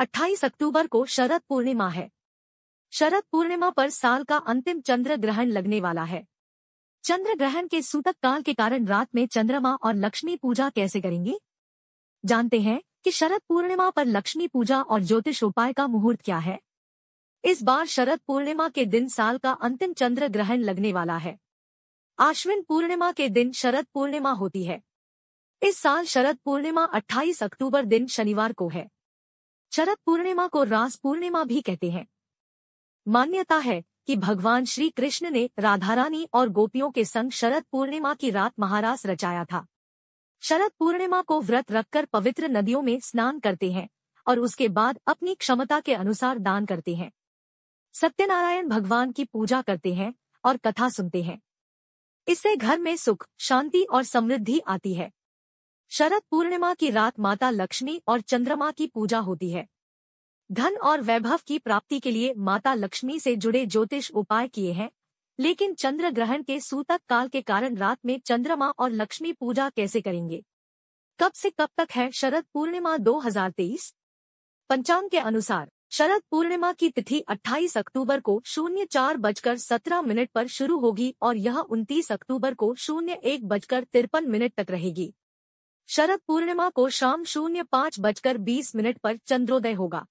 28 अक्टूबर को शरद पूर्णिमा है शरद पूर्णिमा पर साल का अंतिम चंद्र ग्रहण लगने वाला है चंद्र ग्रहण के सूतक काल के कारण रात में चंद्रमा और लक्ष्मी पूजा कैसे करेंगे जानते हैं कि शरद पूर्णिमा पर लक्ष्मी पूजा और ज्योतिष उपाय का मुहूर्त क्या है इस बार शरद पूर्णिमा के दिन साल का अंतिम चंद्र ग्रहण लगने वाला है आश्विन पूर्णिमा के दिन शरद पूर्णिमा होती है इस साल शरद पूर्णिमा 28 अक्टूबर दिन शनिवार को है शरद पूर्णिमा को रास पूर्णिमा भी कहते हैं मान्यता है कि भगवान श्री कृष्ण ने राधा रानी और गोपियों के संग शरद पूर्णिमा की रात महारास रचाया था शरद पूर्णिमा को व्रत रखकर पवित्र नदियों में स्नान करते हैं और उसके बाद अपनी क्षमता के अनुसार दान करते हैं सत्यनारायण भगवान की पूजा करते हैं और कथा सुनते हैं इससे घर में सुख शांति और समृद्धि आती है शरद पूर्णिमा की रात माता लक्ष्मी और चंद्रमा की पूजा होती है धन और वैभव की प्राप्ति के लिए माता लक्ष्मी से जुड़े ज्योतिष उपाय किए हैं लेकिन चंद्र ग्रहण के सूतक काल के कारण रात में चंद्रमा और लक्ष्मी पूजा कैसे करेंगे कब से कब तक है शरद पूर्णिमा 2023? पंचांग के अनुसार शरद पूर्णिमा की तिथि 28 अक्टूबर को शून्य चार बजकर सत्रह मिनट पर शुरू होगी और यह 29 अक्टूबर को शून्य एक बजकर तिरपन मिनट तक रहेगी शरद पूर्णिमा को शाम शून्य पाँच बजकर बीस मिनट पर चंद्रोदय होगा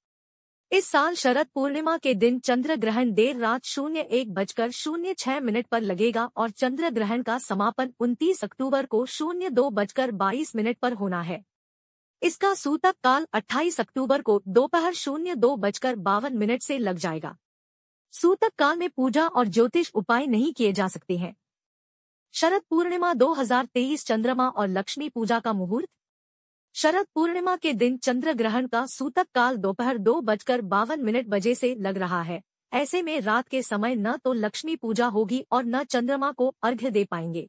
इस साल शरद पूर्णिमा के दिन चंद्र ग्रहण देर रात शून्य एक बजकर शून्य छह मिनट पर लगेगा और चंद्र ग्रहण का समापन उनतीस अक्टूबर को शून्य दो बजकर बाईस मिनट पर होना है इसका सूतक काल अट्ठाईस अक्टूबर को दोपहर शून्य दो बजकर बावन मिनट से लग जाएगा सूतक काल में पूजा और ज्योतिष उपाय नहीं किए जा सकते हैं शरद पूर्णिमा 2023 चंद्रमा और लक्ष्मी पूजा का मुहूर्त शरद पूर्णिमा के दिन चंद्र ग्रहण का सूतक काल दोपहर दो बजकर बावन मिनट बजे से लग रहा है ऐसे में रात के समय न तो लक्ष्मी पूजा होगी और न चंद्रमा को अर्घ्य दे पाएंगे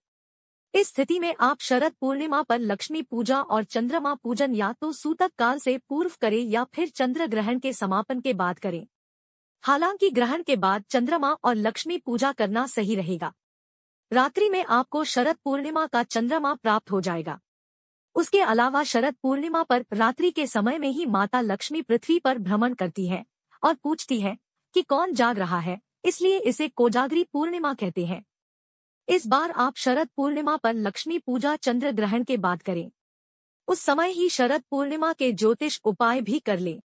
इस स्थिति में आप शरद पूर्णिमा पर लक्ष्मी पूजा और चंद्रमा पूजन या तो सूतक काल से पूर्व करें या फिर चंद्र ग्रहण के समापन के बाद करें हालांकि ग्रहण के बाद चंद्रमा और लक्ष्मी पूजा करना सही रहेगा रात्रि में आपको शरद पूर्णिमा का चंद्रमा प्राप्त हो जाएगा उसके अलावा शरद पूर्णिमा पर रात्रि के समय में ही माता लक्ष्मी पृथ्वी पर भ्रमण करती है और पूछती है कि कौन जाग रहा है इसलिए इसे कोजागरी पूर्णिमा कहते हैं इस बार आप शरद पूर्णिमा पर लक्ष्मी पूजा चंद्र ग्रहण के बाद करें उस समय ही शरद पूर्णिमा के ज्योतिष उपाय भी कर लें